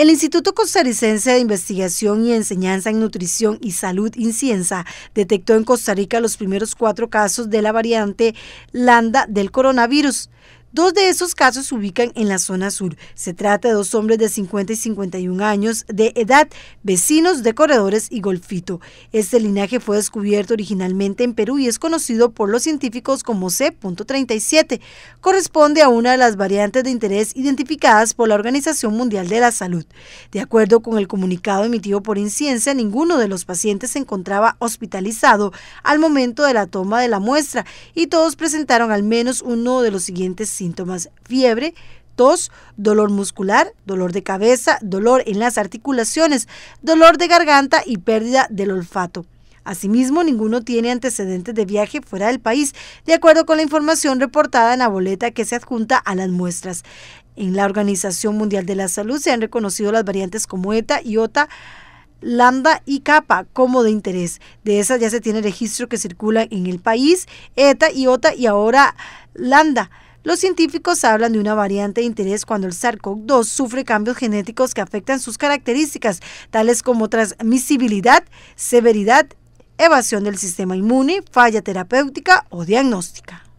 El Instituto Costarricense de Investigación y Enseñanza en Nutrición y Salud Inciensa detectó en Costa Rica los primeros cuatro casos de la variante Landa del coronavirus. Dos de esos casos se ubican en la zona sur. Se trata de dos hombres de 50 y 51 años de edad, vecinos de Corredores y Golfito. Este linaje fue descubierto originalmente en Perú y es conocido por los científicos como C.37. Corresponde a una de las variantes de interés identificadas por la Organización Mundial de la Salud. De acuerdo con el comunicado emitido por Inciencia, ninguno de los pacientes se encontraba hospitalizado al momento de la toma de la muestra y todos presentaron al menos uno de los siguientes síntomas fiebre, tos, dolor muscular, dolor de cabeza, dolor en las articulaciones, dolor de garganta y pérdida del olfato. Asimismo, ninguno tiene antecedentes de viaje fuera del país, de acuerdo con la información reportada en la boleta que se adjunta a las muestras. En la Organización Mundial de la Salud se han reconocido las variantes como ETA, IOTA, lambda y kappa como de interés. De esas ya se tiene registro que circulan en el país, ETA, IOTA y ahora lambda. Los científicos hablan de una variante de interés cuando el SARS-CoV-2 sufre cambios genéticos que afectan sus características, tales como transmisibilidad, severidad, evasión del sistema inmune, falla terapéutica o diagnóstica.